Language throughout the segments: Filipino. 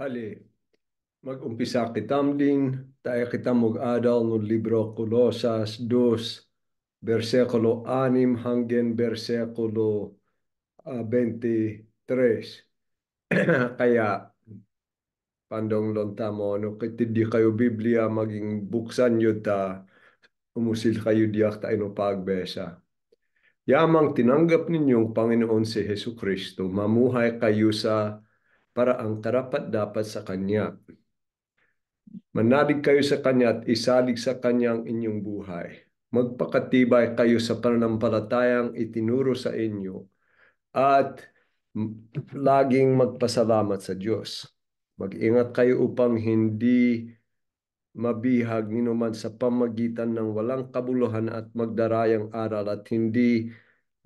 Hali, magumpisa kitam din, tayo kitam mag-adal ng libro Kolosas 2, versikulo 6 hanggang versikulo uh, 23. Kaya, pandong lonta mo, no, kitidi kayo Biblia, maging buksan yun ta, umusil kayo diyak ta ino pagbesa. Yamang tinanggap ninyong Panginoon si Heso Kristo, mamuhay kayo sa para ang karapat-dapat sa Kanya. Manalig kayo sa Kanya at isalig sa Kanya ang inyong buhay. Magpakatibay kayo sa pananampalatayang itinuro sa inyo at laging magpasalamat sa Diyos. Mag-ingat kayo upang hindi mabihag ni sa pamagitan ng walang kabuluhan at magdarayang aral at hindi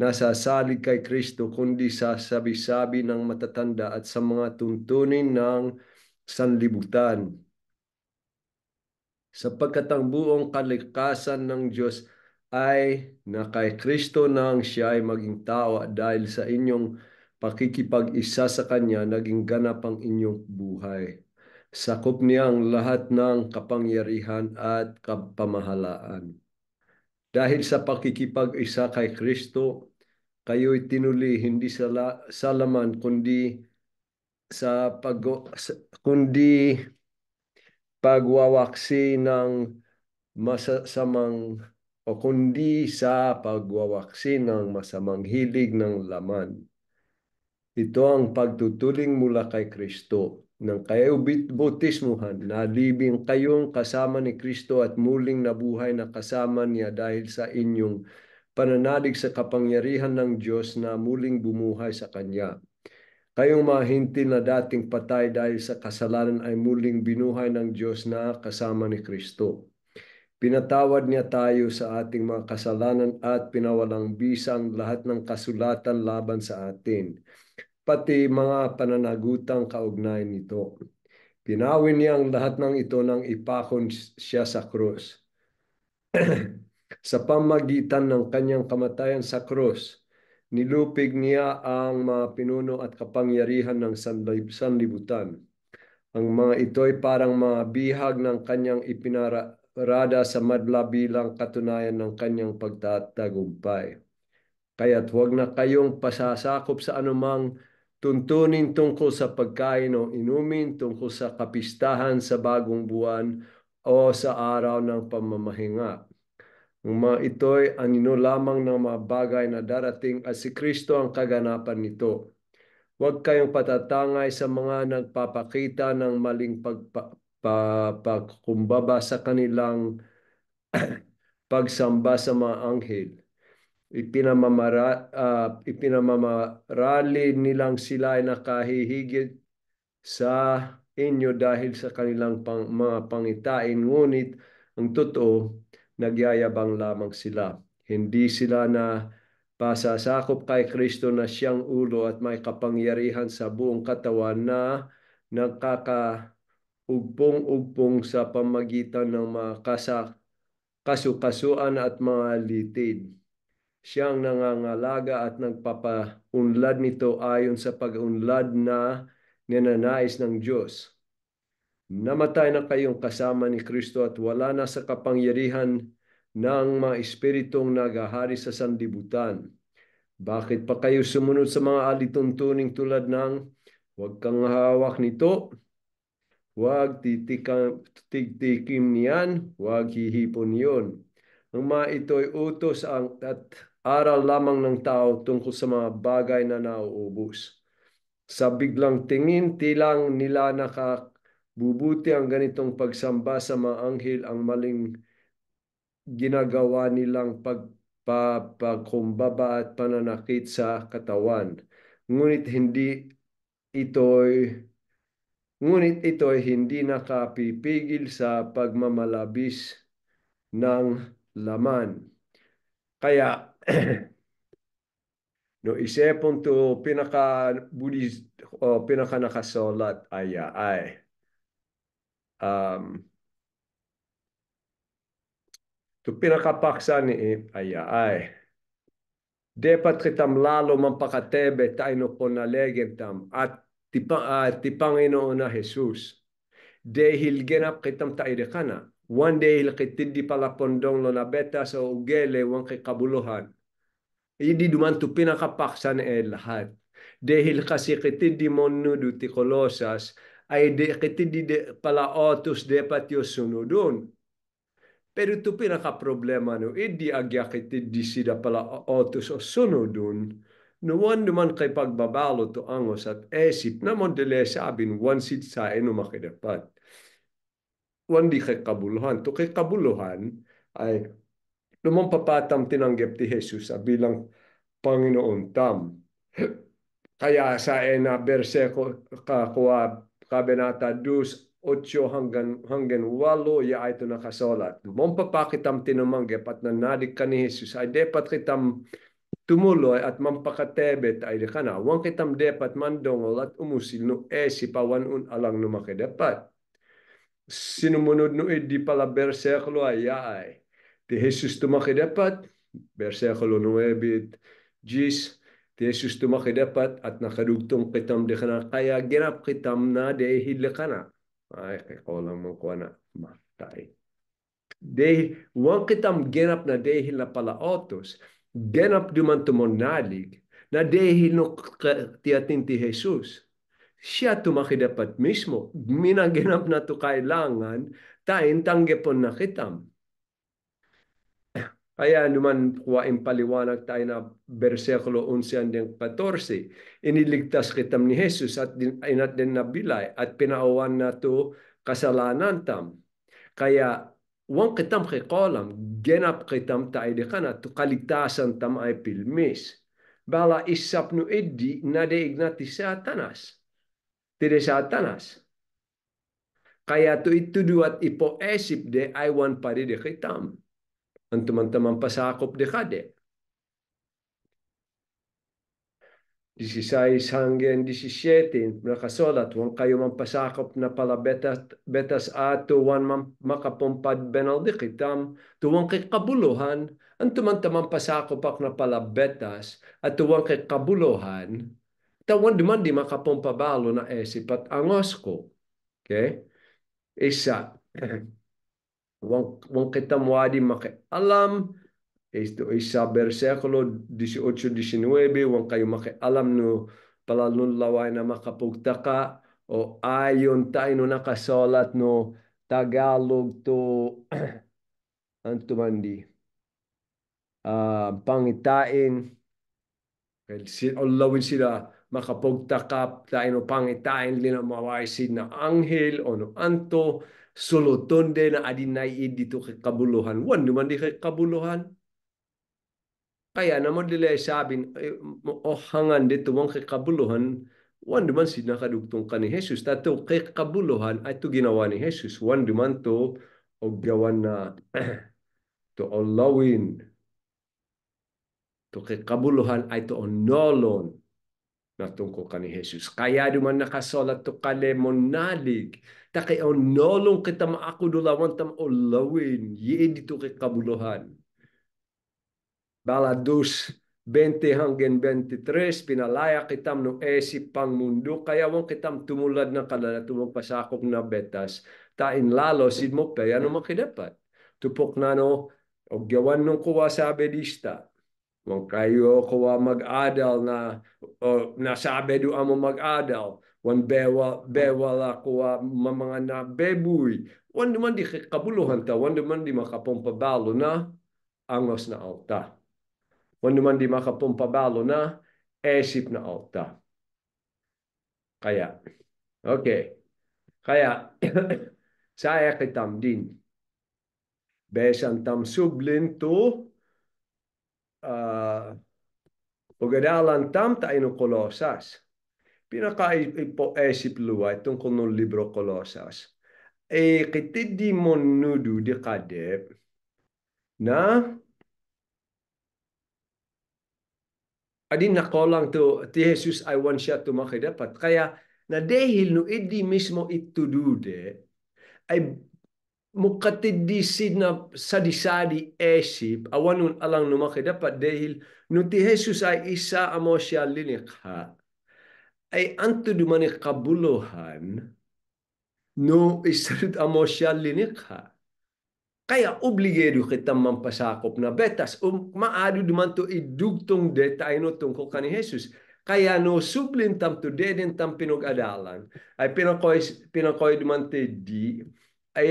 Nasasali kay Kristo kundi sa sabi-sabi ng matatanda at sa mga tuntunin ng sanlibutan. Sapagkat ang buong kalikasan ng Diyos ay na kay Kristo nang siya ay maging tao dahil sa inyong pakikipag-isa sa Kanya naging ganap ang inyong buhay sakop niya ang lahat ng kapangyarihan at kapamahalaan. Dahil sa pakikipag-isa kay Kristo, kayo'y tinuli hindi sa, la, sa kundi sa pag kundi pagwawaksi ng masasamang o kundi sa pagwawaksi ng masamang hilig ng laman. Ito ang pagtutuling mula kay Kristo. Nang kayo bautismuhan, nalibing kayong kasama ni Kristo at muling nabuhay na kasama niya dahil sa inyong pananalig sa kapangyarihan ng Diyos na muling bumuhay sa Kanya. Kayong mahintil na dating patay dahil sa kasalanan ay muling binuhay ng Diyos na kasama ni Kristo. Pinatawad niya tayo sa ating mga kasalanan at pinawalang bisang lahat ng kasulatan laban sa atin pati mga pananagutang kaugnay nito. Pinawin niya ang lahat ng ito nang ipakon siya sa krus. sa pamagitan ng kanyang kamatayan sa krus, nilupig niya ang mga pinuno at kapangyarihan ng sanlib sanlibutan. Ang mga ito'y parang mga bihag ng kanyang ipinarada sa madla bilang katunayan ng kanyang pagtatagumpay. Kaya't huwag na kayong pasasakop sa anumang tuntunin tungkol sa pagkain o inumin, tungkol sa kapistahan sa bagong buwan o sa araw ng pamamahinga. Ang mga ito'y anino lamang ng mga bagay na darating at si Kristo ang kaganapan nito. Huwag kayong patatangay sa mga nagpapakita ng maling pagpapakumbaba sa kanilang pagsamba sa mga anghel Ipinamamara, uh, ipinamamarali nilang sila ay nakahihigit sa inyo dahil sa kanilang pang, mga pangitain. Ngunit ang totoo, nagyayabang lamang sila. Hindi sila na pasasakop kay Kristo na siyang ulo at may kapangyarihan sa buong katawan na nagkakaugpong-ugpong sa pamagitan ng mga kasak kasukasuan at mga litid siyang nangangalaga at nagpapaunlad nito ayon sa pag-unlad na ninanais ng Diyos. Namatay na kayong kasama ni Kristo at wala na sa kapangyarihan ng mga espiritong nagahari sa sandibutan. Bakit pa kayo sumunod sa mga alituntuning tulad ng huwag kang hawak nito, huwag titikam, tigtikim niyan, huwag hihipon yon. Ang mga ito'y utos ang, at aral lamang ng tao tungkol sa mga bagay na nauubos. Sa biglang tingin, tilang nila nakabubuti ang ganitong pagsamba sa mga anghel ang maling ginagawa nilang pagpapakumbaba at pananakit sa katawan. Ngunit hindi ito'y ngunit ito'y hindi nakapipigil sa pagmamalabis ng laman. Kaya, no isa punto pinaka budis o oh, pinaka nakasulat ay ay um to pinakapaksa ni ay ay dapat kitam lalo mampakatebe tayo ponalegen tam at tipa uh, ino na Jesus dahil ganap kitam tayo kana One day lakitidi palapondong lo nabeta sa ugele wang kabuluhan. Idi duman tu pinakapaksan e lahat. Dahil kasi kitidi monu duti kolosas ay de kitidi de palaotus de yo sunudun. Pero tu pinakaproblema no idi agya kitidi sida palaotus o sunudun. Nuwan naman kay pagbabalo to angos at esip na modele sabin wansit sa eno makidapat wandi kekabuluhan. To kekabuluhan ay lumampapatam tinanggap ti Jesus ah, bilang Panginoon tam. Kaya sa ena berseko kakuha kabenata dus 8 hanggan hanggang 8 ya ito nakasolat. Mampapakitam tinumanggep at nanadig ka ni Jesus ay dapat kitam tumuloy at mampakatebet ay di kana. Wang kitam dapat mandongol at umusil no esi pawanun alang no numakidapat sinumunod no di pala bersekulo ayay. Ti Jesus tumakidapat, bersekulo 9, Jis, ti Jesus tumakidapat at nakadugtong kitam di kana, kaya ginap kitam na dehid li kana. Ay, kiko lang mong kuha na, matay. Dahil, wang kitam ginap na dehil na pala otos, ginap duman tumonalig, na dehil no tiatin ti Jesus siya tumakidapat mismo. Minaginap na to kailangan, tain tanggepon na kitam. Kaya naman kuwain paliwanag tayo na bersekulo 11 14. Iniligtas kitam ni Jesus at inat din nabilay at pinaawan na to kasalanan tam. Kaya wang kitam kikolam, genap kitam tayo di kana, to kaligtasan tam ay pilmis. Bala isap no edi na deignati sa tanas Diri Satanas. Kaya to itudu at ipoesip de aywan pari de kitam. Ang teman pasakop de kade. 16 hanggang 17, nakasulat, huwag kayo man pasakop na pala betas, betas ato, wan man makapumpad benal di kitam, tuwang kikabuluhan, ang tumantamang pasakop ak na pala betas, at tuwang kikabuluhan, Tawan di man di makapumpabalo na eh, esipat angos ko. Okay? Isa. wang, wang kita mo di makialam. Ito isa versikulo 18-19. Wang kayo makialam no palalunlaway na makapugtaka o ayon tayo no nakasalat no Tagalog to antumandi. Uh, ah, pangitain. Ulawin sila makapagtakap ino pangitain lina mawaisid na anghel o no anto suluton de na adinay dito kay kabuluhan. Wan naman di kay kabuluhan. Kaya naman dila sabin, eh, o hangan dito mong kay kabuluhan, wan naman sinakadugtong ka ni Jesus. Tato kay kabuluhan ay to ginawa ni Jesus. Wan naman to o gawan na to allowin to kay kabuluhan ay to onolon natungkol ka ni Jesus. Kaya duman nakasolat to kalemonalig. Taki on nolong kita maaku dulawan tam olawin. Yee dito kay kabuluhan. Baladus 20 hanggang 23, pinalaya kitam no esip pang mundo, kaya wong kitam tumulad na kalalatubang pasakop na betas, tain lalo sid mo pa, ano makidapat. Tupok na no, o gawan nung kuwa sa abedista, Wang kayo ko mag-adal na o nasabedu amo mag-adal. Wan bewa bewala ah. kuwa mga na bebuy. Wan naman di kabuluhan ta. Wan naman di makapumpabalo na angos na alta. Wan naman di makapumpabalo na esip na alta. Kaya, okay. Kaya, saya kitam din. Besan tam sublin to Ah, pag-aralan tamta ino kolosas. Pinaka-ipoesip luwa tungkol ng libro kolosas. E kitidi monudu di kadep na adin nakolang to ti Jesus ay wan siya tumakidapat. Kaya na dahil no idi mismo itudude ay mukattiddisin na sadisadi esip awanun alang numakidapat dahil no ti Jesus ay isa amo siya linikha ay anto dumani kabuluhan no isarut amo siya linikha kaya obligado kita mampasakop na betas um, maado duman to idugtong detay no tungkol ka ni Jesus kaya no suplintam to deden tam pinag-adalan ay pinakoy pinakoy duman di ay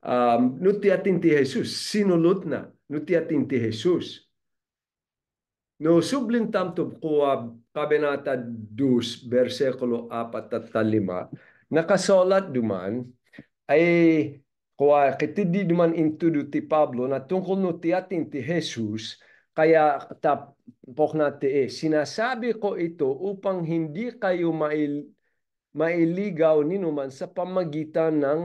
um, nuti atin ti Jesus, sinulot na, nuti atin ti Jesus. No sublin tamtob ko um, kabanata 2, versikulo 4 at 5, nakasolat duman ay kuwa ah, kitidi duman into ti Pablo na tungkol no ti atin ti Jesus, kaya tapok na ti eh. Sinasabi ko ito upang hindi kayo mail, mailigaw ni naman sa pamagitan ng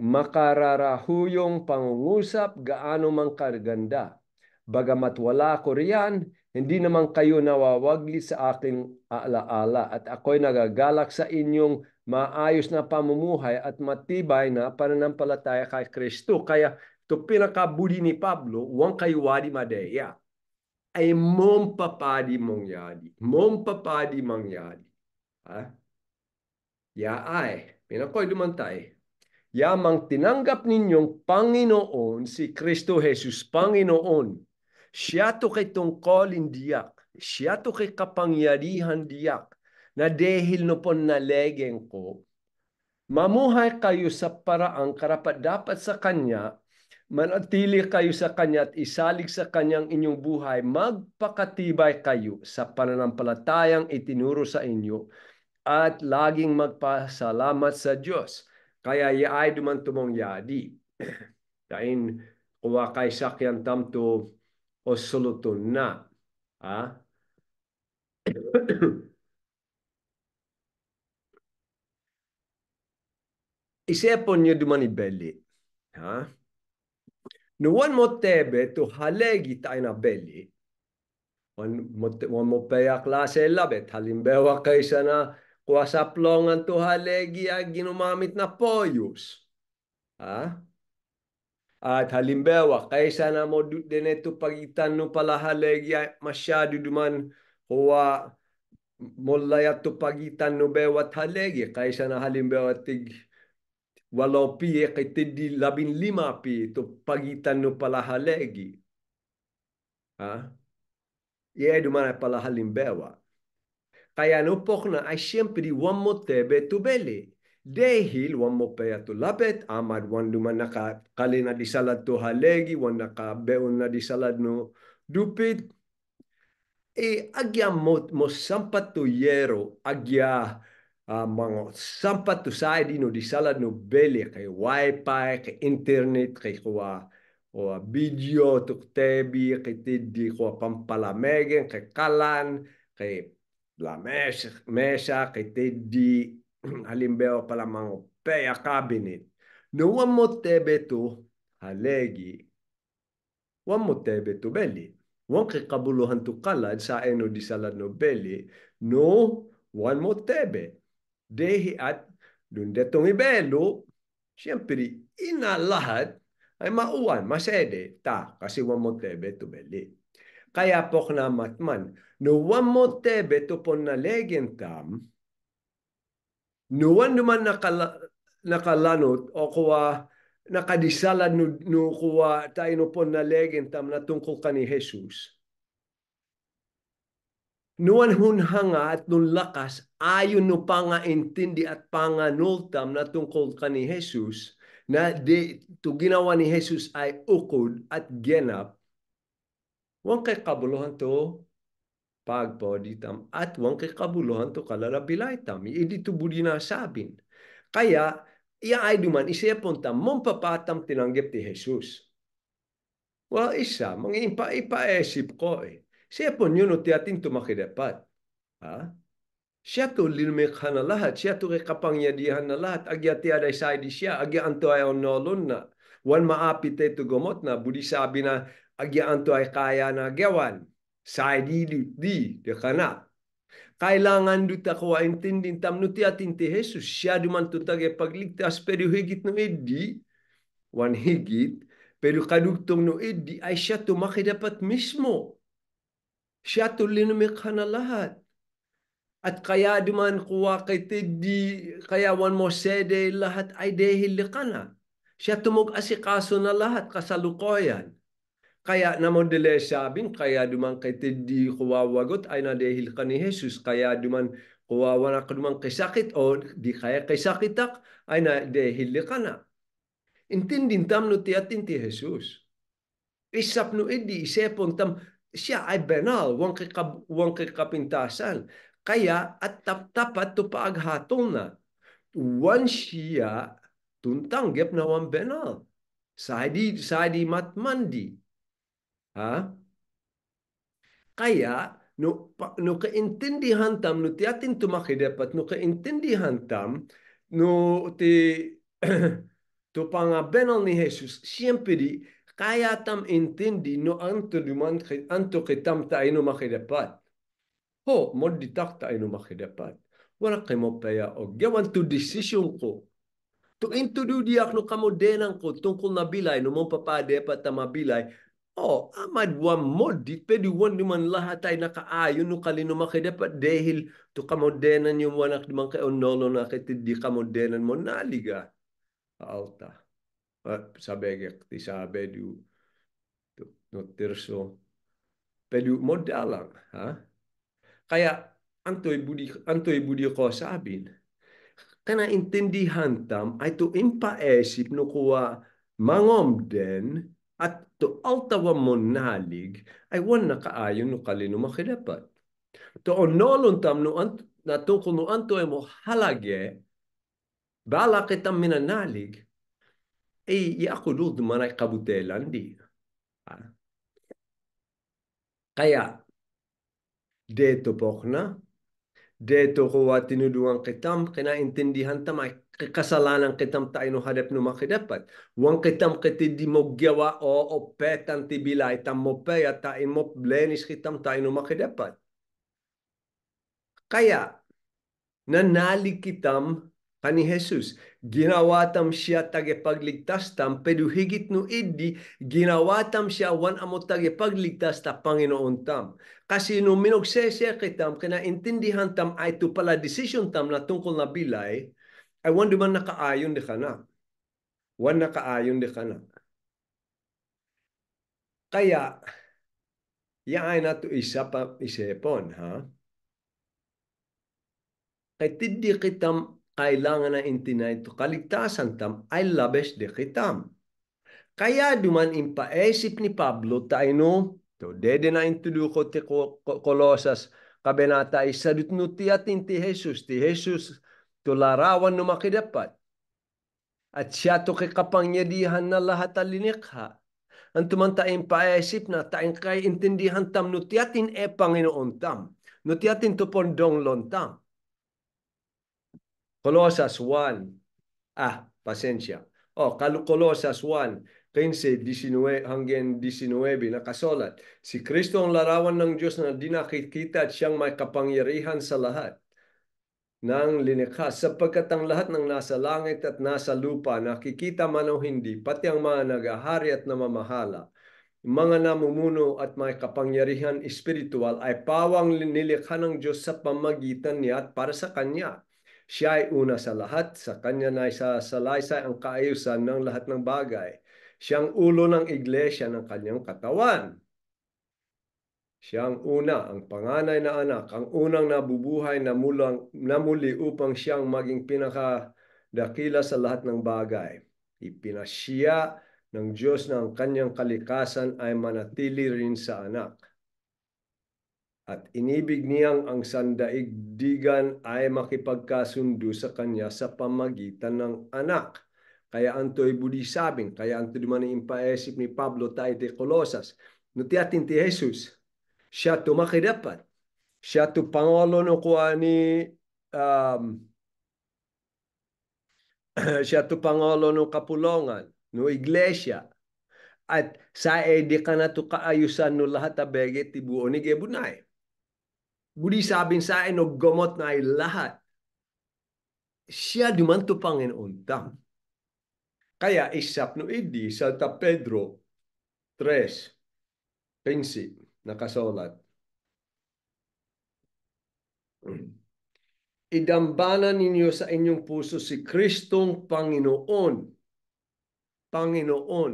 makararahuyong pangungusap gaano mang karganda. Bagamat wala ko riyan, hindi naman kayo nawawagli sa aking alaala at ako'y nagagalak sa inyong maayos na pamumuhay at matibay na pananampalataya kay Kristo. Kaya ito pinakabuli ni Pablo, huwag kayo wali madeya. Ay mong papadi mangyari. Mong papadi mangyari. Ha? Ya ay, pinakoy dumantay. Yamang tinanggap ninyong Panginoon si Kristo Jesus, Panginoon. Siya to kay tungkolin diyak. Siya to kay kapangyarihan diyak. Na dahil no po nalegeng ko. Mamuhay kayo sa paraang karapat dapat sa Kanya manatili kayo sa Kanya at isalig sa Kanyang inyong buhay, magpakatibay kayo sa pananampalatayang itinuro sa inyo at laging magpasalamat sa Diyos kaya yaay duman tumong yadi. Dain kuwa kay sakyan tamto o sulutun na. Ha? Isipon niyo duman ibeli. Ha? Nuwan mo tebe to halegi tayo na belli. Wan mo peya klase labet. Halimbawa kaysa na Kuasaplongan to halegia ah, ginumamit na poyos. Ha? At halimbawa, kaysa na mo deneto pagitan no pala halegia ah, masyado duman huwa mulaya to pagitan no bewat halegia kaysa na halimbawa tig walau piye kay labin lima pi to pagitan no pala halegi. Ha? Iya dumana pala halimbawa. Hayanu Pochna Ashempiri One Motebe Tubeli. Dehil wan mopea to lapet, amad wan luma naka kalina di salad to halegi, wan naka beon na disalad no dupit. E agya mo, mo sampat to yero, agya uh, mga sampat to sa no disalad no beli, kay wifi, kay internet, kay kuwa o video, tuktebi, kay tidi kuwa pampalamegen, kay kalan, kay la למשך כתדי הלימבר Alimbeo Palamango נאום מוטה ביתו הלגי. Wan mote beto beli. Wan ke kabuluhan tu kalad sa eno di salad no beli. No, wan motebe. Dehi at dun detong ibelo, siyempre ina lahat ay mauwan, masede, ta, kasi wan motebe to beli. Kaya po pokna matman. Nuwan mo tebe tupon na legend kam, nuwan naman nakala, nakalanot o kuwa nakadisala nu, nu kuwa tayo no na legend na tungkol ka ni Jesus. Nuwan hunhanga at nun lakas ayon no panga intindi at panganultam na tungkol ka ni Jesus na de, to ginawa ni Jesus ay ukod at genap وان كي قبلوهن تو pag poditam at wang kakabuluhan to kalalabilaitam. Idi to budina sabin. Kaya, iya ay duman isipunta mong papatam tinanggap ti Jesus. Well, isa, mga ipa ipaesip ko eh. Siya po yun o tiyatin tumakidapat. Ha? Siya to linumikha na lahat. Siya to kapangyadihan na lahat. Agya tiyaday sa di siya. Agya anto ay onolon na. Wan maapit to gumot na. Budi sabi na agianto ay kaya na gawan. Saidili di kana. Kailangan duta ko intindin tamnuti at inti Jesus. Siya duman tutage pagligtas pero higit no edi. Wan higit. Pero kadugtong no edi ay siya tumakidapat mismo. Siya tulinumikha na lahat. At kaya duman kuwa kay Teddy, kaya wan mo sede lahat ay dehil ka na. Siya tumog asikaso na lahat kasalukoyan. Kaya namon dile sabin, kaya duman kay tedi kuwawagot ay na dehil kani Jesus. Kaya duman kuwawanak duman kay sakit o di kaya kay sakitak ay na dehil kana. Intindin tam no tiatin ti Jesus. Isap no edi isepon tam siya ay banal, wang, kikab, wang kikapintasan. Kaya at taptapat to paaghatol na. Wan siya tuntanggap na wang banal. Sa di, sa di matmandi. Ha? Kaya, no, no kaintindihan tam, no tiatin tumaki dapat, no kaintindihan tam, no ti to pangabenal ni Jesus, siyempre di, kaya tam intindi no anto duman anto kitam ta ino makidapat. Ho, mod ditak ta ino makidapat. Wala kay mo paya o gawan to decision ko. To intudu diak no kamo denang ko tungkol na bilay no mo papadapat ta mabilay Oh, amad wa modit pedi wan man lahatay nakaayo no kalino makidapat dahil to kamodenan yung wanak naman kay onolo na kay di kamodenan mo naliga. Alta. At ah, sabegek ti sabe di no terso. Pedi modalang, ha? Kaya antoy budi antoy budi ko sabin. Kana intindihan tam ay to impaesip no kuwa mangomden at tualtawa mo nalig ay wan nakaayon no kalino makidapat. To onolon tam no ant natuko no anto emo halage bala kitam mina nalig ay yakulud maray kabutelan di. Kaya, deto pokna, deto ko wa tinuduan kitam kinaintindihan tamay kasalanan kitam tayo no hadap no makidapat. Wang kitam kiti di mo gawa o opetan ti bilay tam mo peya tayo mo blenis kitam tayo no makidapat. Kaya nanali kitam ani Jesus, ginawatam siya tagapagligtas tam, pero higit no idi, ginawatam siya wan amo tagapagligtas ta Panginoon tam. Kasi no minogsesia kitam, kinaintindihan tam ay to pala decision tam na tungkol na bilay, ay wan duman nakaayon di kana. na. Wan nakaayon di kana. Kaya, yaay na to isa pa isepon, ha? Kay tiddi kitam kailangan na intinay to kaligtasan tam ay labes de kitam. Kaya duman impaesip ni Pablo taino to dede na intuduko ti kolosas kabenata isadut no ti atin ti Jesus ti Jesus to larawan no makidapat. At siya to kikapangyadihan na lahat alinikha. Ang tumantain paesip na tain kay intindihan tam nutiatin e Panginoon tam. Nutiatin to pondong lontam. tam Colossians 1. Ah, pasensya. Oh, Colossians 1, 15, 19 hanggang 19 nakasulat. Si Kristo ang larawan ng Diyos na di nakikita at siyang may kapangyarihan sa lahat ng linikha sapagkat ang lahat ng nasa langit at nasa lupa nakikita man o hindi pati ang mga nagahari at namamahala mga namumuno at may kapangyarihan espiritual ay pawang nilikha ng Diyos sa pamagitan niya at para sa Kanya. Siya ay una sa lahat, sa kanya na sa salaysay ang kaayusan ng lahat ng bagay. Siyang ulo ng iglesia ng kanyang katawan. Siyang una, ang panganay na anak, ang unang nabubuhay na, mulang, na muli upang siyang maging pinakadakila sa lahat ng bagay. Ipinasya ng Diyos na ang kanyang kalikasan ay manatili rin sa anak at inibig niyang ang sandaigdigan ay makipagkasundo sa kanya sa pamagitan ng anak. Kaya ang budi budisabing, kaya ang anto man impaesip ni Pablo tayo de Colosas, nutiatin ti Jesus, siya tumakidapat, siya tu pangolo no kuha ni um, siya tu pangolo no kapulongan, no iglesia, at sa edi ka na to kaayusan no lahat abege ti buonig ebunay guli sabing sa akin, gumot na ay lahat. Siya dumanto Panginoon tam. Kaya isap no idi Salta Pedro 3, 15, nakasulat. Idambana ninyo sa inyong puso si Kristong Panginoon. Panginoon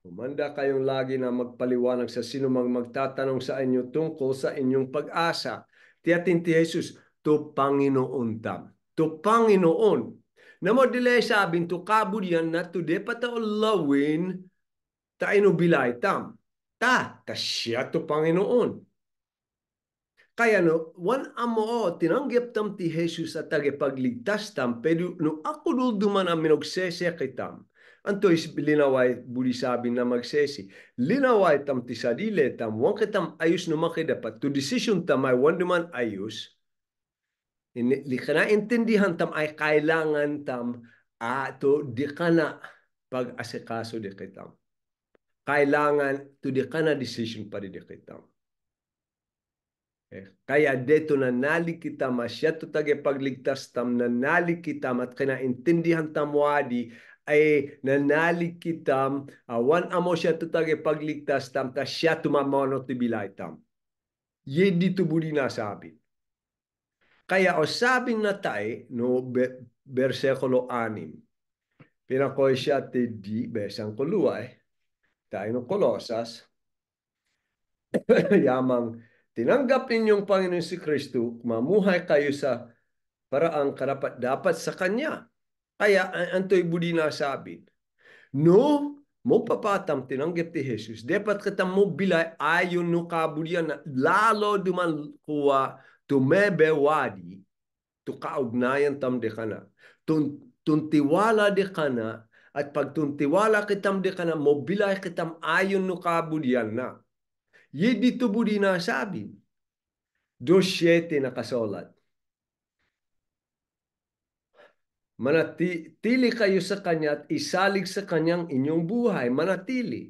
Kumanda kayong lagi na magpaliwanag sa sinumang magtatanong sa inyo tungkol sa inyong pag-asa. Tiyatin ti Jesus, to Panginoon tam. To Panginoon. Namo dile sabing to yan na to depata lawin ta inubilay tam. Ta, ta siya to Panginoon. Kaya no, wan amo o tinanggap tam ti Jesus at tagapagligtas tam, pero no ako dulduman ang minogsesya kay tam Anto is linaway bulisabi na magsesi. Linaway tam tisadile tam wanke tam ayus numan dapat. To decision tam ay wan naman ayus. Hindi ka na intindihan tam ay kailangan tam ato di ka na pag-asikaso di kitam. Kailangan to di decision pa di kitam. Eh, kaya deto nanali kita masyado tagapagligtas tam na nanali kita mat kinaintindihan tamwadi ay nanalig kitam, awan ah, amo siya tutage pagligtas tam, ta siya tumamano tibilay tam. Ye dito budi nasabi. Kaya o sabi na tayo, no, be, bersekulo anim, pinakoy siya ti di besang kulua eh. Tayo ng kolosas, yamang tinanggap ninyong Panginoon si Kristo, mamuhay kayo sa paraang karapat dapat sa Kanya kaya antoy budi sabi. No, mo papatam tinanggap ti Jesus. Dapat kita mo bilay ayon no kabulian na lalo duman kuwa tumebewadi to kaugnayan tam de kana. Tun, tuntiwala de kana at pag tuntiwala kitam de kana mo bilay kitam ayon no kabulian na. Yedi to budi nasabin. Dosyete na kasolat. Manatili kayo sa Kanya at isalig sa Kanyang inyong buhay. Manatili.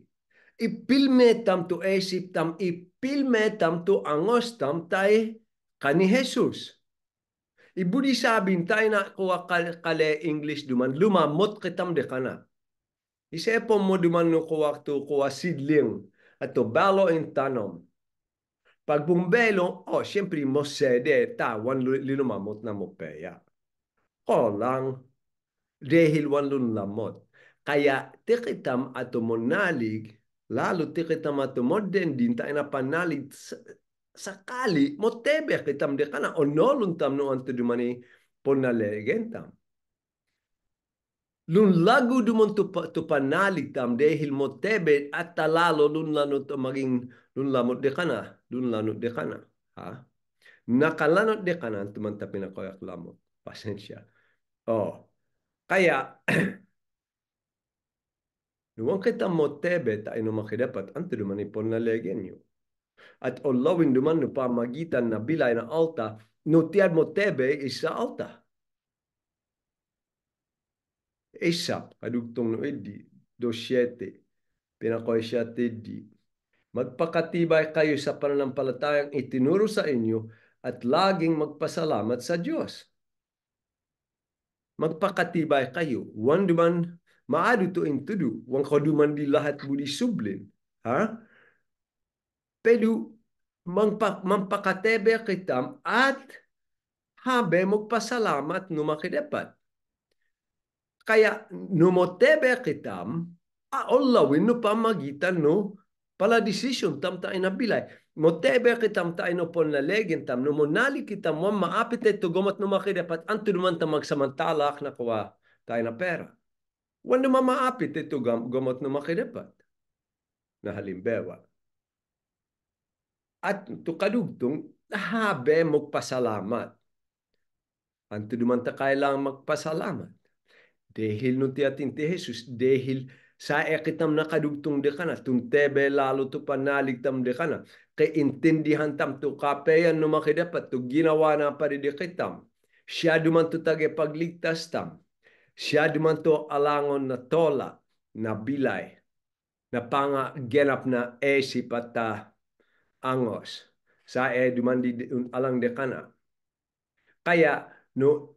Ipilme tam to esip tam, ipilme tam to angos tam tay kani Jesus. Ibudi sabin tay na kuwa kale English duman, lumamot kitam de kana. Isepo mo duman no kuwa to kuwa sidling at to balo in tanom. Pag bumbelo, oh, siyempre mo sede tawan linumamot na mo peya. kolang dehil dahil walun lamot. Kaya tikitam ato monalig, lalo tikitam ato din tayo na panalig sakali tebe kitam dekana tam no antedumani ponalegentam. Lun lagu dumon tu panalig tam dehil motebe at talalo lun lano to maging lun lamot dekana, lun lano dekana. Ha? Nakalanot dekana antumantapinakoyak lamot. Pasensya. Oh. Kaya, Luwan kita motebe ta inuman dapat anti duman ipon na legenyo. At Allahwin duman no pamagitan na bilay na alta, nu tiad motebe isa alta. Isa, kadugtong no eddi, dosyete, pinakoysyate di. Magpakatibay kayo sa pananampalatayang itinuro sa inyo at laging magpasalamat sa Diyos magpakatibay kayo. Wan duman maadu to intudu. Wan koduman di lahat budi sublin. Ha? Pero magpa, mampakatebe kitam at habe magpasalamat numakidepat. Kaya numotebe kitam, a Allah winu pamagitan no pala decision tam ta inabilai motebe kitam ta ino pon la legen tam no monali kitam mo maapite to gomat no makire pat antunuman ta magsamantala ak nakuha tayo na pera. Wano mamaapit ito gam gamot na makirapat na halimbawa. At tukadugtong nahabe magpasalamat. Ang tudumanta kailangan magpasalamat. Dahil nung tiyatin ti Jesus, dahil na saekitam nakadugtong dekana tungtebe lalo to de kana kay intindihan tam to kapeyan no makidapat to ginawa na paridikitam siya duman to tage pagligtas tam siya duman to alangon na tola na bilay na panga genap na esip at angos sa e duman di alang kana kaya no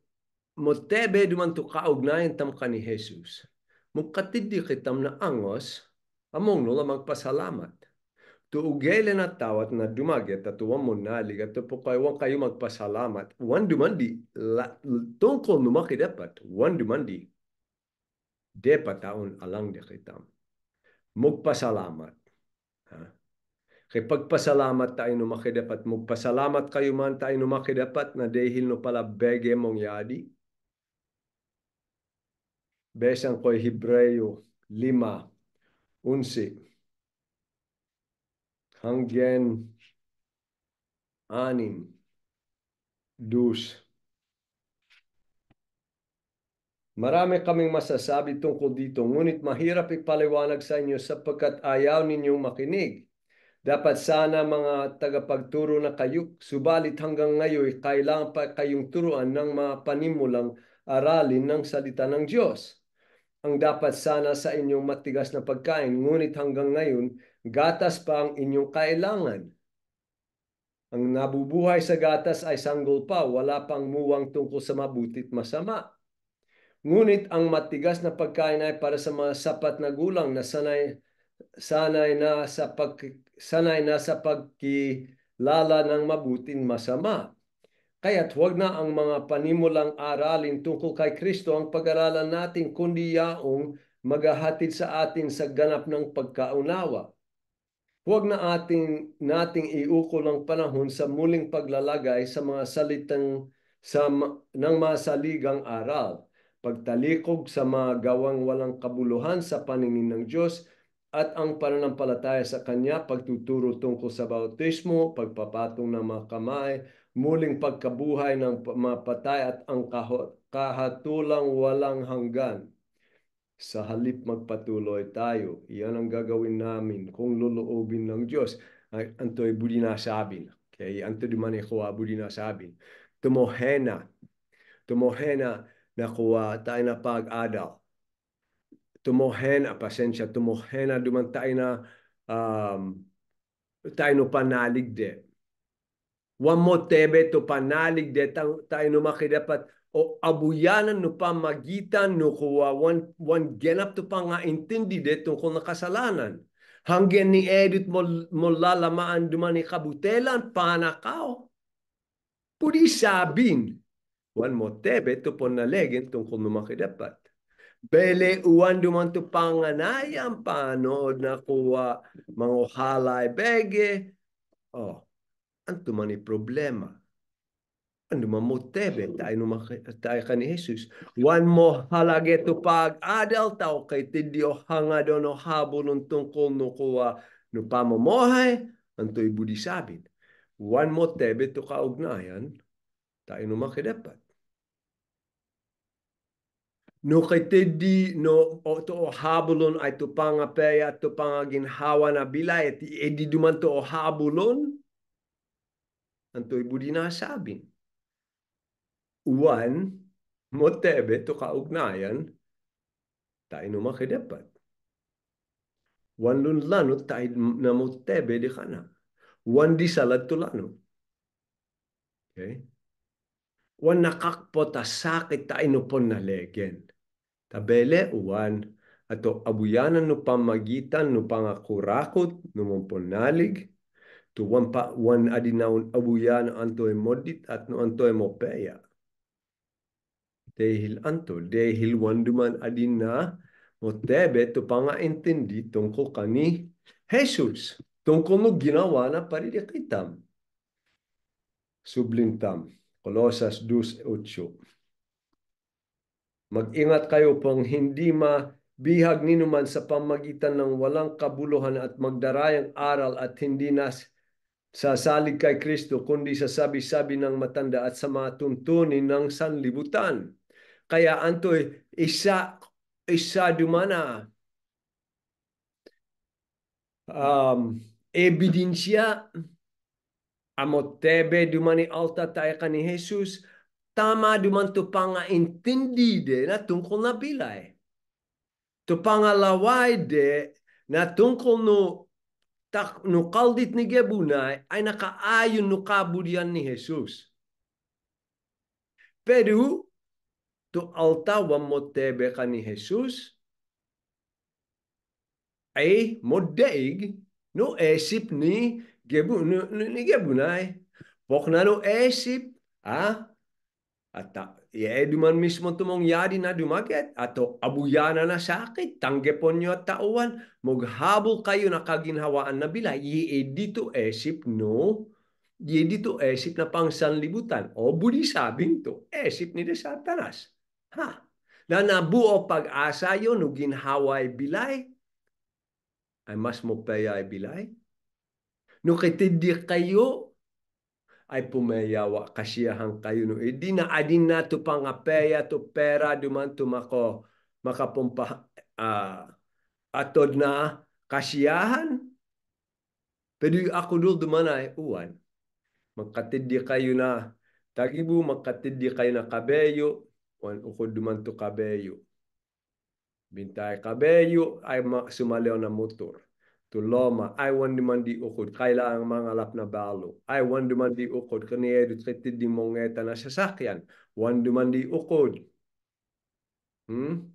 motebe duman to kaugnayan tam ka ni Jesus mukatiddi kitam na angos, among nula magpasalamat. Tuugele na tawat na dumaget at tuwan mo at tupukaywang kayo magpasalamat. Wan dumandi, la, tungkol numaki dapat, wan dumandi, depa taon alang de kitam. Magpasalamat. Ha? Kay pagpasalamat tayo numakidapat, magpasalamat kayo man tayo numakidapat na dahil no pala bege mong yadi, Besan koi Hebreo, lima, unsi, hanggen, anim, dus. Marami kaming masasabi tungkol dito, ngunit mahirap ipaliwanag sa inyo sapagkat ayaw ninyong makinig. Dapat sana mga tagapagturo na kayo, subalit hanggang ngayon kailangan pa kayong turuan ng mga panimulang aralin ng salita ng Diyos ang dapat sana sa inyong matigas na pagkain, ngunit hanggang ngayon, gatas pa ang inyong kailangan. Ang nabubuhay sa gatas ay sanggol pa, wala pang muwang tungkol sa mabutit masama. Ngunit ang matigas na pagkain ay para sa mga sapat na gulang na sanay sanay na sa pag sanay na sa pagkilala ng mabuting masama. Kaya't huwag na ang mga panimulang aralin tungkol kay Kristo ang pag-aralan natin kundi yaong maghahatid sa atin sa ganap ng pagkaunawa. Huwag na ating, nating iukol ang panahon sa muling paglalagay sa mga salitang sa, ng masaligang aral, pagtalikog sa mga gawang walang kabuluhan sa paningin ng Diyos at ang pananampalataya sa Kanya, pagtuturo tungkol sa bautismo, pagpapatong ng mga kamay, muling pagkabuhay ng mapatay at ang kahatulang walang hanggan. Sa halip magpatuloy tayo, iyan ang gagawin namin kung luluobin ng Diyos. Ay, Antoy budina sabin. Okay? Anto di man ikuha budina sabin. Tumohena. Tumohena na kuwa tayo na pag-adal. Tumohena, pasensya, tumohena duman tayo na um, tayo no panalig de Wamotebe to panalig de tayo makidapat o abuyanan no pamagitan no kuwa one, one genap to pangaintindi de tungkol na kasalanan. Hanggang ni edit mo, mo lalamaan duman ni kabutelan, panakaw. Puri sabin, wan one motebe to panaligin tungkol no makidapat. Bele uwan duman to panganayang panood na kuwa mga halay bege. Oh, għandu mani problema. Għandu ma mottebe ta' jenu ta' jħan Jesus. Għan moħħala għetu pag għadel ta' u kaj tiddi uħħan għadon uħabu nuntun kolnu kuwa no moħħaj, għandu jibudi sabin. Għan mottebe tu ka' ugnajan ta' jenu maħħidebbat. No kaitedi no to habulon ay tupanga peya tupanga gin hawana bila eti edi duman to habulon ang turbo dinasabing. Uwan, motebe to kaugnayan, tayo numakidapat. Wan lun lano, tayo na motebe di kana. Wan di salad to lano. Okay? Wan nakakpo ta sakit tayo nupon na legen. Tabele uwan, ato abuyanan no pamagitan no pangakurakot no mumponalig, to one pa one adinaun abuyan anto e modit at no anto e mopeya. dehil anto dehil wanduman adina motebe to pangaintindi tungkol kani Jesus tungkol no ginawa na parilikitam sublintam Colosas 2.8 Mag-ingat kayo pang hindi ma bihag ninuman sa pamagitan ng walang kabuluhan at magdarayang aral at hindi nas Sasalig kay Kristo kundi sa sabi-sabi ng matanda at sa mga tuntunin ng sanlibutan. Kaya antoy, isa, isa dumana. Um, ebidensya amo tebe dumani alta tayo ka ni Jesus, tama duman to panga intindide na tungkol na bilay. To pangalaway de na tungkol no tak nukaldit ni Gebunay ay nakaayon nukabulyan ni Jesus. Pero, to altawan mo tebe ka ni Jesus, ay moddeig no esip ni Gebu, ni, ni Gebunay. Pok na no esip, ah, at ye duman mismo tumong yadi na dumaget ato abuyana na sakit tanggepon nyo at tauan mughabol kayo na kaginhawaan na bila ye dito esip no ye dito esip na pangsanlibutan o budi sabing to esip ni de satanas ha na nabuo pag-asa yon no ginhaway bilay ay mas mo payay bilay no kitidi kayo ay pumayawa kasiyahan kayo no. Idi eh, na adin ah, na to pangapeya to pera duman tumako makapumpa uh, atod na ah, kasiyahan. Pero ako dul duman ay uwan. Magkatiddi kayo na tagibu magkatiddi kayo na kabeyo wan ukod duman to kabeyo. Bintay kabeyo ay sumalaw na motor to Tuloma, ay wan dumandi ukod, kaila ang mga alap na balo. Ay wan dumandi ukod, kaniya dutritid di mongeta na sasakyan. Wan dumandi ukod. Hmm?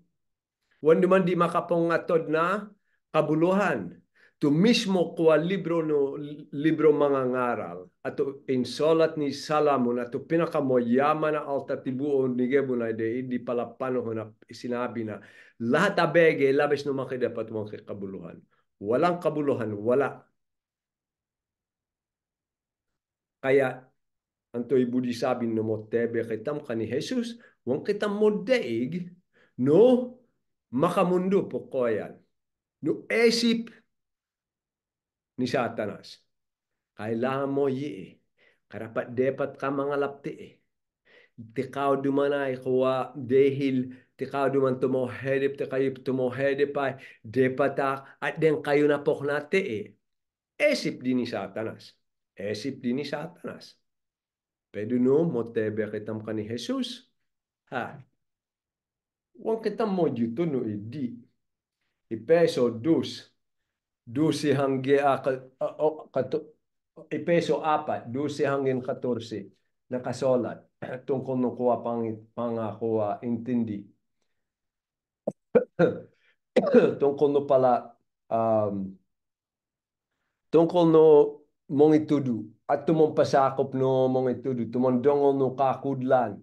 Wan dumandi makapungatod na kabuluhan. to mismo kwa libro no libro mga ngaral. Ato insolat ni Salamon ato pinakamoyama na alta tibuo ni Gebunay de di palapano na sinabi na lahat abege labis no makidapat mong kabuluhan walang kabuluhan, wala. Kaya ang to'y budi sabi no mo tebe kitam kani Jesus, wang kitam mo deig, no makamundo po koyan. No esip ni Satanas. Kailangan mo yi. Karapat depat ka mga lapti. Tikaw eh. dumanay kuwa dehil Tikadu man tumo hedip tikayip tumo hedip ay depatak at den kayo na poknate e. Esip din ni Satanas. Esip din ni Satanas. Pero no, motebe kitam ka ni Jesus. Ha? Huwag kitam mo dito no idi. Ipeso dus. Dusi hanggi akal. Uh, ipeso apat. Dusi hangin katorsi. Nakasolat. Tungkol nung kuwa pang, pangakuha intindi Um, tungkol no pala um, tungkol no mong itudu at pasakop no mong itudu tumandongol no kakudlan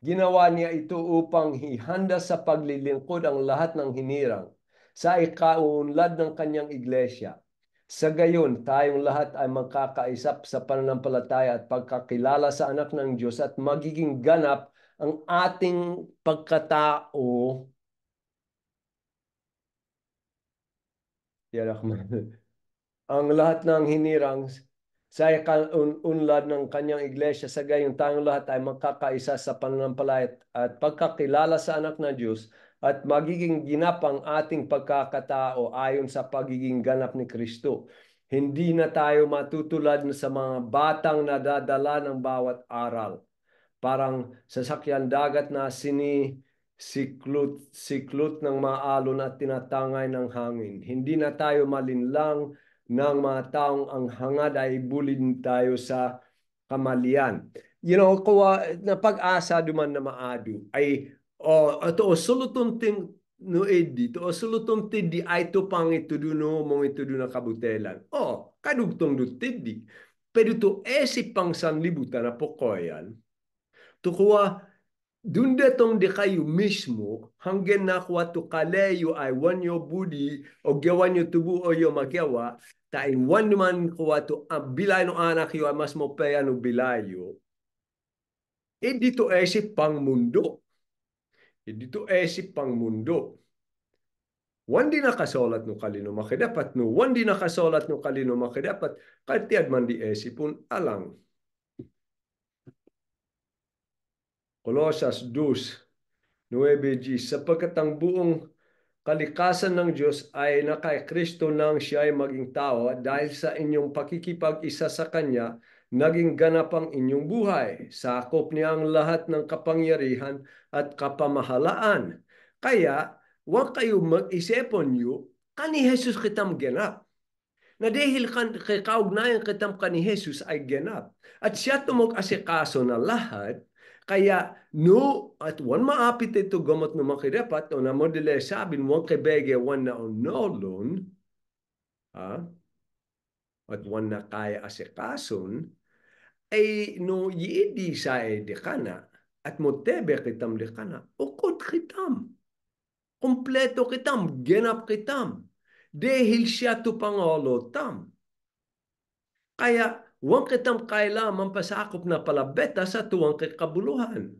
Ginawa niya ito upang hihanda sa paglilingkod ang lahat ng hinirang sa ikaunlad ng kanyang iglesia. Sa gayon, tayong lahat ay magkakaisap sa pananampalataya at pagkakilala sa anak ng Diyos at magiging ganap ang ating pagkatao ang lahat ng hinirang sa un unlad ng kanyang iglesia sa gayon tayong lahat ay magkakaisa sa pananampalataya at pagkakilala sa anak na Diyos at magiging ginapang ating pagkakatao ayon sa pagiging ganap ni Kristo. Hindi na tayo matutulad sa mga batang nadadala ng bawat aral. Parang sasakyan dagat na sini siklot, siklot ng maalon at tinatangay ng hangin. Hindi na tayo malinlang ng mga taong ang hangad ay bulin tayo sa kamalian. You know, kuwa, na pag-asa duman na maadu ay o oh, to sulutong ting no edi to sulutong tiddi ay to pang ituduno mong ituduno kabutelan. Oh, kadugtong do tiddi. Pero to esi pang sanlibutan na pokoyan. To kuwa Dundetong di kayo mismo na nakuha to kaleyo ay wanyo budi o gawanyo tubu o yo magawa tain wan man kuha to ang ah, bilay no anak yo ay mas mo paya no bilayo e eh, dito esi pang mundo e dito esi pang mundo Wan di nakasolat no kalino makidapat no. Wan di nakasolat no kalino makidapat. Kahit man di esi pun alang. Kolosas 2.9G Sapagkat ang buong kalikasan ng Diyos ay na kay Kristo nang siya ay maging tao dahil sa inyong pakikipag-isa sa Kanya, naging ganap ang inyong buhay. Sakop niya ang lahat ng kapangyarihan at kapamahalaan. Kaya, huwag kayo mag-isipon niyo, kani Jesus kitam ganap. Nadahil kan, kikaugnayan kitam kani Jesus ay ganap. At siya tumog asikaso na lahat, kaya no, at one maapit ito gomot no makirepat o na modele sabin one kebege one na onolon ha? at one na kaya asikason ay no yidi sa edikana at motebe kitam likana ukod kitam kompleto kitam genap kitam dehil siya to tam kaya Huwag kitang kailaman pasakop na palabeta sa tuwang kakabuluhan.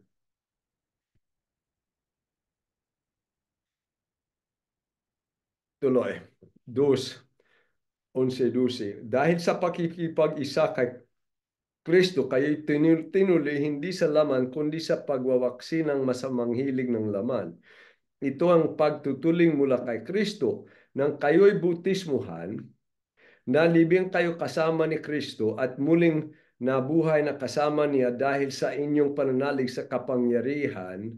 Tuloy. Dos. Onse dusi. Dahil sa pakikipag-isa kay Kristo, kayo tinuli hindi sa laman kundi sa pagwawaksi ng masamang hilig ng laman. Ito ang pagtutuling mula kay Kristo nang kayo'y butismuhan Nalibing kayo kasama ni Kristo at muling nabuhay na kasama niya dahil sa inyong pananalig sa kapangyarihan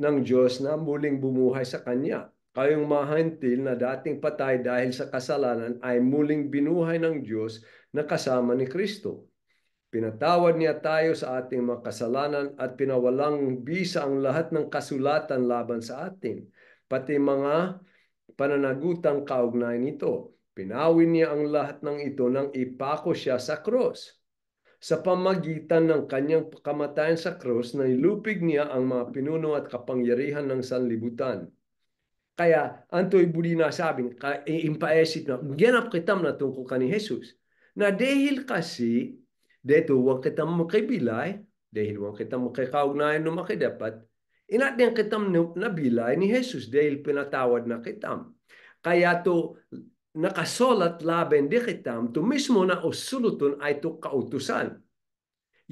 ng Diyos na muling bumuhay sa Kanya. Kayong mahantil na dating patay dahil sa kasalanan ay muling binuhay ng Diyos na kasama ni Kristo. Pinatawad niya tayo sa ating mga kasalanan at pinawalang bisa ang lahat ng kasulatan laban sa atin, pati mga pananagutang kaugnay nito. Pinawin niya ang lahat ng ito nang ipako siya sa krus. Sa pamagitan ng kanyang kamatayan sa krus, nailupig niya ang mga pinuno at kapangyarihan ng sanlibutan. Kaya antoy to'y buli na sabing, impaesit na, genap kitam na tungkol ka ni Jesus. Na dahil kasi, dito wang kitam makibilay, dahil wang kitam makikaugnayan no makidapat, inat din kitam nabilay ni Jesus dahil pinatawad na kitam. Kaya to nakasulat laben dikitam, to mismo na usulutun ay to kautusan.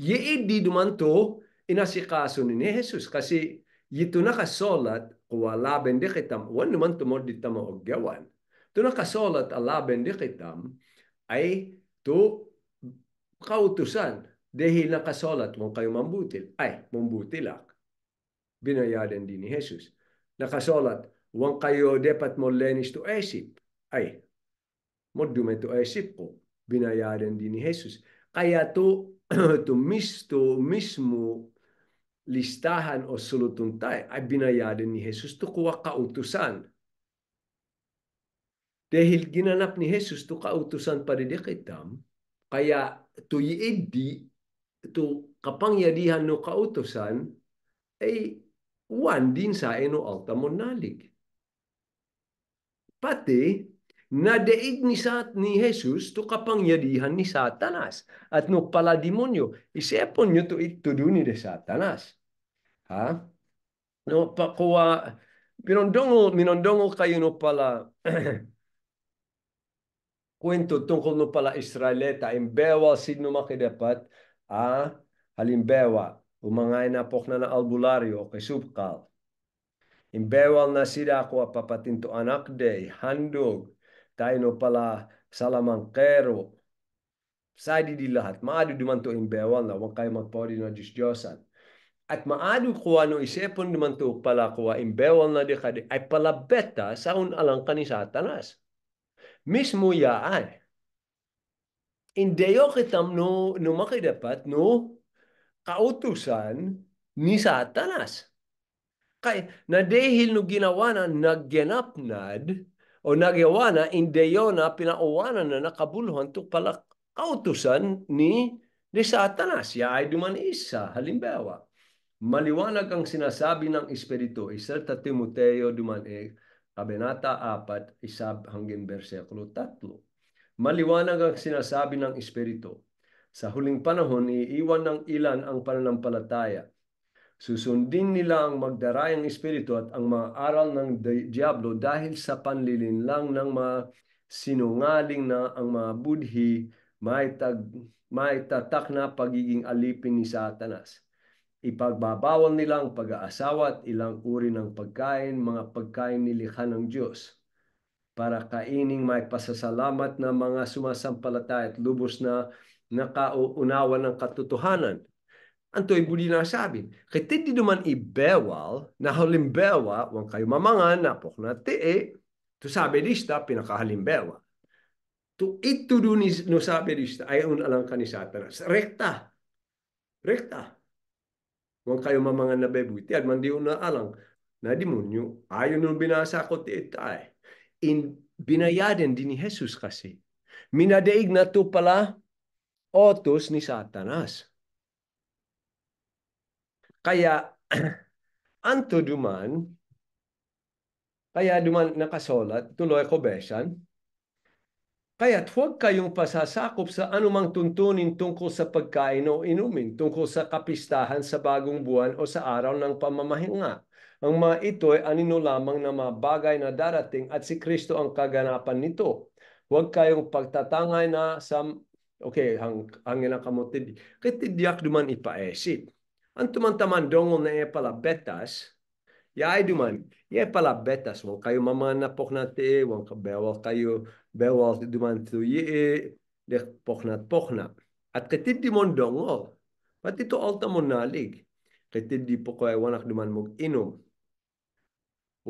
Yeid di duman to inasikaso ni Jesus kasi ito nakasulat kuwa laben dikitam, wan naman tumod di tamo gawan. Ito nakasulat alaben dikitam ay to kautusan dahil nakasulat mo kayo mambutil. Ay, mambutilak. Binayadan din ni Jesus. Nakasulat, wang kayo dapat mo lenis to esip. Ay, Mordumento aesipko, binayaran din ni Jesus. Kaya to, to, mis, mismo listahan o sulutuntay ay binayaran ni Jesus to kuha kautusan. Dahil ginanap ni Jesus to kautusan paridikitam, kaya to yiiddi, to kapangyarihan no kautusan, ay one din sa eno alta monalig. Pati, na daig ni, Sat, ni Jesus to kapangyarihan ni Satanas. At no pala demonyo, isipon nyo to ito doon ni Satanas. Ha? No, pakuha, minondongo, minondongo kayo no pala kwento tungkol no pala Israelita, imbewa sino makidapat, ah, halimbewa, umangay na pok na na albularyo o kay subkal. Imbewal na sila ko papatinto anak day, handog, taino pala salamanquero. Sa di lahat, maadu dumanto in bewal na wag magpawdi na Diyos Diyosan. At maadu kuha no isipon dumanto pala kuha in na di kadi ay palabeta sa unalang ka ni Satanas. Mismo yaan. Indeyo kitam no, no makidapat no kautusan ni Satanas. Kay nadehil no ginawa na naggenapnad o nagyawana, in indeyona, pinauwanan na nakabulhan to pala kautusan ni, ni Satanas. Ya ay duman isa. Halimbawa, maliwanag ang sinasabi ng Espiritu. Isa ta Timoteo duman e, eh, kabenata 4, isab hanggang bersekulo 3. Maliwanag ang sinasabi ng Espiritu. Sa huling panahon, iiwan ng ilan ang pananampalataya Susundin nila ang magdarayang espiritu at ang mga aral ng Diablo dahil sa panlilinlang ng mga sinungaling na ang mga budhi may, tag, may tatak na pagiging alipin ni Satanas. Ipagbabawal nila ang pag-aasawa at ilang uri ng pagkain, mga pagkain nilikha ng Diyos para kaining may pasasalamat na mga sumasampalataya at lubos na nakauunawa ng katotohanan antoy bulina sabin. Kay di duman ibewal, na halimbewa, wang kayo mamangan, napok na tee, to sabi lista, pinakahalimbewa. To ito dun no sabi lista, ay un alang ka ni Satanas. Rekta. Rekta. Wang kayo mamangan na bebuti, at mandi una alang, na demonyo, ayon nung binasa ko ti itay. In, binayaden din ni Jesus kasi. Minadeig na to pala otos ni Satanas kaya, anto duman, kaya duman nakasolat, tuloy ko besan, kaya huwag kayong pasasakop sa anumang tuntunin tungkol sa pagkain o inumin, tungkol sa kapistahan sa bagong buwan o sa araw ng pamamahinga. Ang mga ito ay anino lamang na mga bagay na darating at si Kristo ang kaganapan nito. Huwag kayong pagtatangay na sa... Okay, hang, hangin ang kamutid. Kitidiyak duman ipaesip. Antuman teman dongol na e pala betas, ya ay duman, ya epala betas, wang kayo mamanapok nati, wang bewal kayo, bewal duman tu ye, e, dek poknat pokna. At ketid di mon dongol, pat ito alta mon nalig, ketid di po kaya wanak duman mog inom.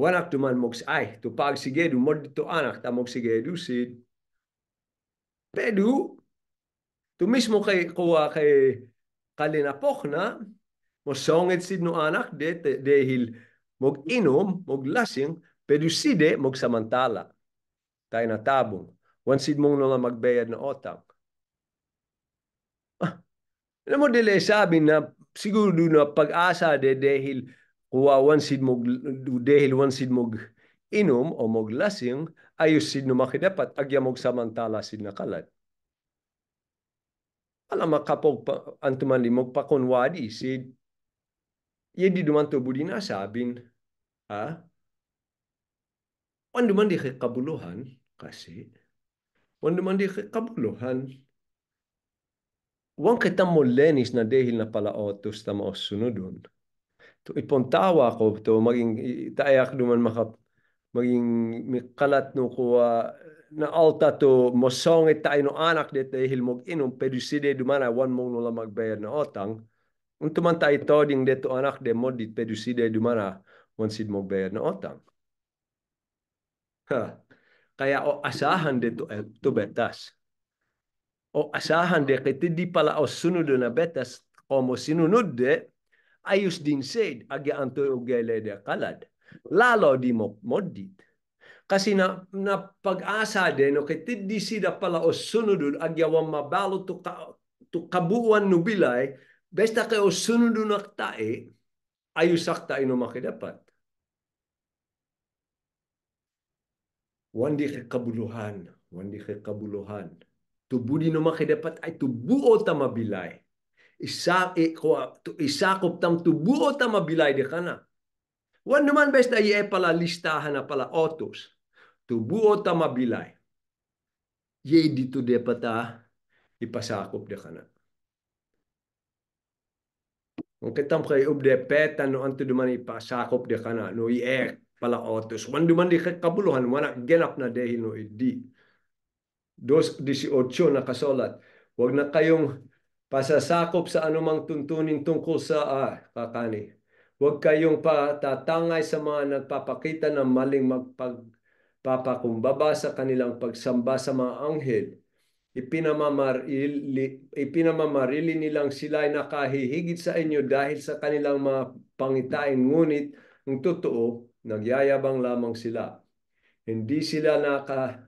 Wanak duman mog ay, tu pag sigedu, mod to anak, ta mog sigedu sid. Pedu, tu mismo kay kuwa kay kalinapok na, mosongit sid no anak de dahil mog inom mog lasing pero de mog samantala tayo na tabong wansid mong nula magbayad na otak ah, alam mo dili sabi na siguro do na pag-asa de dahil kuwa sid mog dahil sid mog inom o mog lasing ayos sid no makidapat agya mog samantala sid nakalat alam makapog antuman limog pakunwadi sid Jadi duman to budina sabin. Ha? Wan duman di kabuluhan kasi. Wan duman di kabuluhan. Wan kita molenis na dahil na palaotos ta maosunodon. To ipontawa ko to maging tayak duman maka maging mikalat no ko ah, na alta to mosongit tayo no anak det dahil mog inom pero si de dumana wan mong nula magbayad na otang Und man tai de detto anak de mod modi peduside dumana wansid mo bayad na otang. Ha. Kaya o asahan detto to eh, betas. O asahan de kiti di pala o sunudo na betas como sinunod de ayus din said agi anto e ugele de kalad. Lalo di mo modit. Kasi na, na pag-asa din, no, kitid di sida pala o sunudod, agyawan mabalo to, ka, to kabuuan nubilay, Besta kayo sunundunak tae, ayusak tayo no makidapat. Wandi kay kabuluhan. Wandi kay kabuluhan. Tubudi no makidapat ay tubuo ta mabilay. Isa, e isakop tam tubuo ta mabilay de kana. Wan naman besta iye pala listahan na pala otos. Tubuo ta mabilay. Ye dito de pata ipasakop de kana. Ang kitang kay ubdepetan no anto duman ipasakop de kana no ier pala otos. Wan duman di kabuluhan wana genap na dahil no idi. Dos 18 na kasulat. Huwag na kayong pasasakop sa anumang tuntunin tungkol sa ah, kakani. Huwag kayong patatangay sa mga nagpapakita ng maling magpagpapakumbaba sa kanilang pagsamba sa mga anghel Ipinamamarili, ipinamamarili nilang sila ay nakahihigit sa inyo dahil sa kanilang mga pangitain. Ngunit, ang totoo, nagyayabang lamang sila. Hindi sila naka,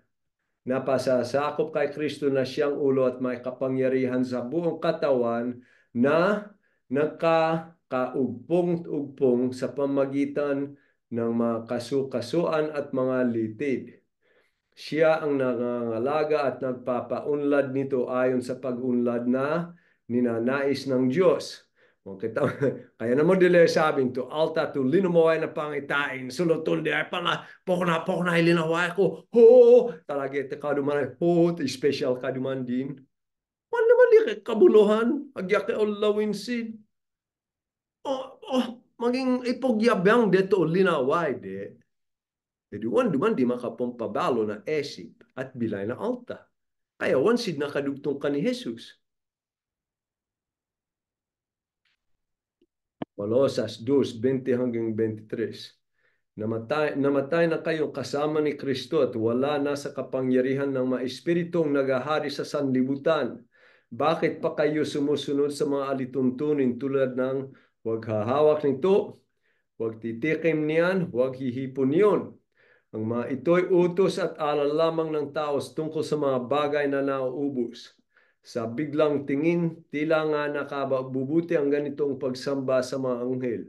napasasakop kay Kristo na siyang ulo at may kapangyarihan sa buong katawan na nagkakaugpong-ugpong sa pamagitan ng mga kasukasuan at mga litid. Siya ang nangangalaga at nagpapaunlad nito ayon sa pag-unlad na ninanais ng Diyos. kaya naman dila sabing to alta to linumoy na pangitain suluton di ay panga pokna pokna ilinaway ko ho talaga te kaduman ho special kaduman din man naman di kabuluhan agya ke allowin sin oh oh maging ipogyabang deto linaway de 21 dumandi makapongpabalo na esip at bilay na alta. Kaya wansid nakadugtong ka ni Jesus. Colosas 2:20 hanggang 23. Namatay, namatay na kayo kasama ni Kristo at wala na sa kapangyarihan ng mga espiritong nagahari sa sanlibutan. Bakit pa kayo sumusunod sa mga alituntunin tulad ng huwag hahawak nito, huwag titikim niyan, huwag hihipon yon, ang mga ito'y utos at aral lamang ng tao tungkol sa mga bagay na nauubos. Sa biglang tingin, tila nga nakabubuti ang ganitong pagsamba sa mga anghel.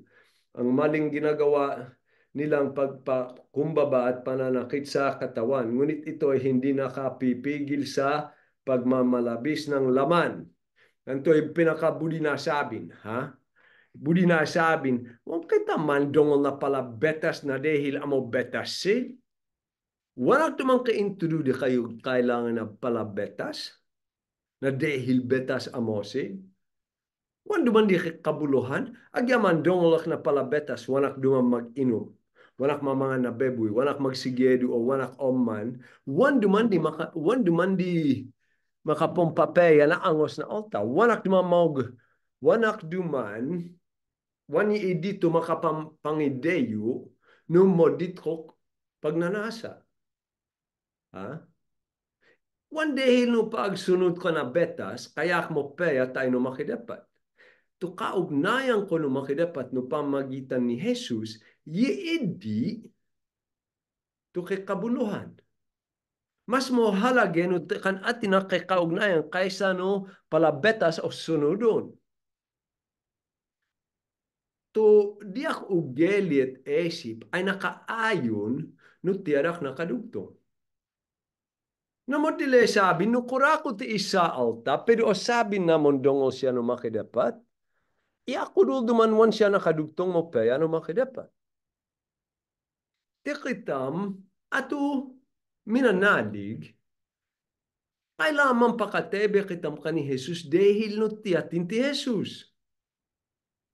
Ang maling ginagawa nilang pagpakumbaba at pananakit sa katawan, ngunit ito ay hindi nakapipigil sa pagmamalabis ng laman. Ganito ay pinakabuli na sabin, ha? Budi na sabin, wang kita mandongol na pala betas na dahil amo betas si. Wala tumang ka-introdu di kayo kailangan na pala betas. Na dahil betas amo si. Wanda man di kabuluhan, agyaman dongolak na pala betas, wanak dumang mag-inom. Wanak mamanga na bebuy, wanak magsigedu o wanak oman. Wanda man di, maka, wanda man makapompapeya na angos na alta. Wanak dumang mag- wanak duman wan Wani idi tumakapampangideyo no moditrok pagnanasa. Ha? Wan day no paagsunod ko na betas, kaya mo peya tayo no makidapat. To kaugnayan ko no makidapat no pamagitan ni Jesus, yiidi to kikabuluhan. Mas mo halagin no kan atin na kikaunayan kaysa no palabetas o sunudon to diak ugeliet esip ay nakaayon no tiyarak na kadugtong. Namo dile sabi, nukura ko ti isa alta, pero sabi namon dongo siya no makidapat, iakuro dumanwan siya nakadugtong mo paya no makidapat. Tikitam, ato minanalig, kailaman pakatebe kitam ka ni Jesus dahil no tiyatin ti Jesus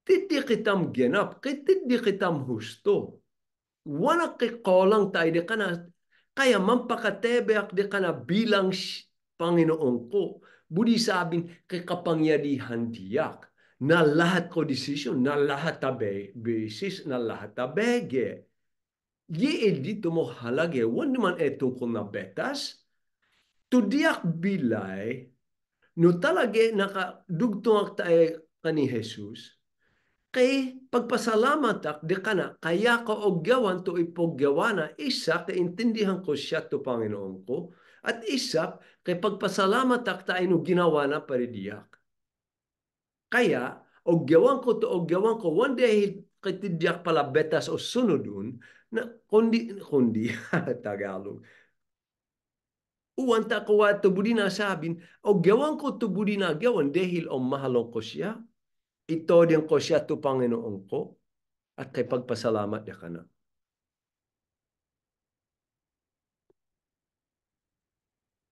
tiddi qitam genap, tiddi qitam husto. Wala kikolang tayo di ka na, kaya mampakatebeak di ka na bilang Panginoon ko. Budi sabing kikapangyarihan diyak na lahat ko decision, na lahat tabe, basis, na lahat tabege. Ye dito mo halage, wan naman eto ko na betas, tudiak bilay, no talaga nakadugtong tayo ka ni Jesus, Kay pagpasalamat takdi ka na, kaya ko og ogyawan to ipogyawana, isa kay intindihan ko siya to Panginoon ko, at isa kay pagpasalamat takta ay no ginawa na pare paridiyak. Kaya, og ogyawan ko to ogyawan ko, one day kitidiyak pala betas o sunodun, na kundi, kundi, Tagalog, uwan ta ko tubudi na sabin, og gawan ko tubudi na gawan dahil o mahalong ko siya. Ito din ko siya to Panginoon ko at kay pagpasalamat ya ka